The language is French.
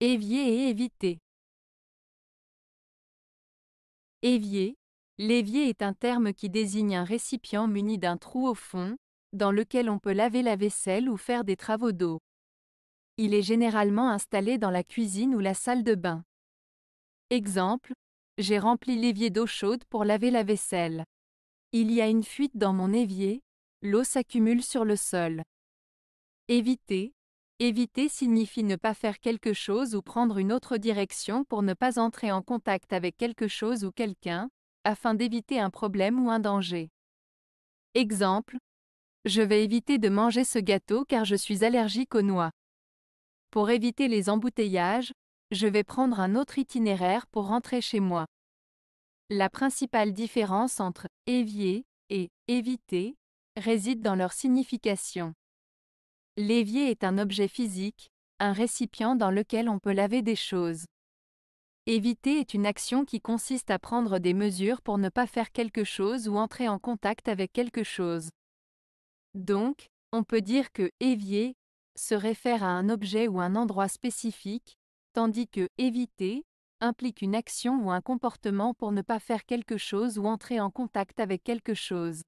Évier et éviter. Évier. L'évier est un terme qui désigne un récipient muni d'un trou au fond, dans lequel on peut laver la vaisselle ou faire des travaux d'eau. Il est généralement installé dans la cuisine ou la salle de bain. Exemple, j'ai rempli l'évier d'eau chaude pour laver la vaisselle. Il y a une fuite dans mon évier, l'eau s'accumule sur le sol. Éviter, Éviter signifie ne pas faire quelque chose ou prendre une autre direction pour ne pas entrer en contact avec quelque chose ou quelqu'un, afin d'éviter un problème ou un danger. Exemple. Je vais éviter de manger ce gâteau car je suis allergique aux noix. Pour éviter les embouteillages, je vais prendre un autre itinéraire pour rentrer chez moi. La principale différence entre évier et éviter réside dans leur signification. L'évier est un objet physique, un récipient dans lequel on peut laver des choses. Éviter est une action qui consiste à prendre des mesures pour ne pas faire quelque chose ou entrer en contact avec quelque chose. Donc, on peut dire que évier se réfère à un objet ou un endroit spécifique, tandis que éviter implique une action ou un comportement pour ne pas faire quelque chose ou entrer en contact avec quelque chose.